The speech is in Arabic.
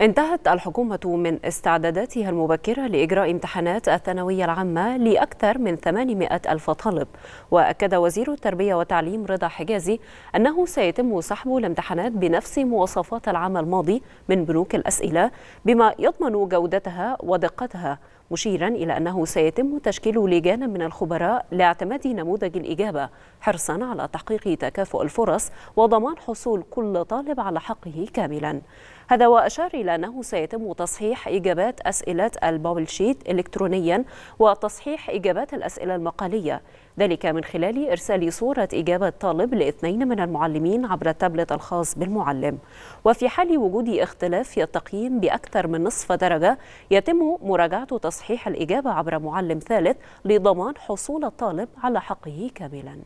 انتهت الحكومة من استعداداتها المبكرة لإجراء امتحانات الثانوية العامة لأكثر من 800 ألف طالب وأكد وزير التربية والتعليم رضا حجازي أنه سيتم سحب الامتحانات بنفس مواصفات العام الماضي من بنوك الأسئلة بما يضمن جودتها ودقتها مشيرا إلى أنه سيتم تشكيل لجان من الخبراء لاعتماد نموذج الإجابة حرصا على تحقيق تكافؤ الفرص وضمان حصول كل طالب على حقه كاملا هذا وأشار إلى أنه سيتم تصحيح إجابات أسئلة البابل شيت إلكترونيا وتصحيح إجابات الأسئلة المقالية ذلك من خلال إرسال صورة إجابة طالب لاثنين من المعلمين عبر التابلت الخاص بالمعلم وفي حال وجود اختلاف في التقييم بأكثر من نصف درجة يتم مراجعة تصحيح تصحيح الإجابة عبر معلم ثالث لضمان حصول الطالب على حقه كاملاً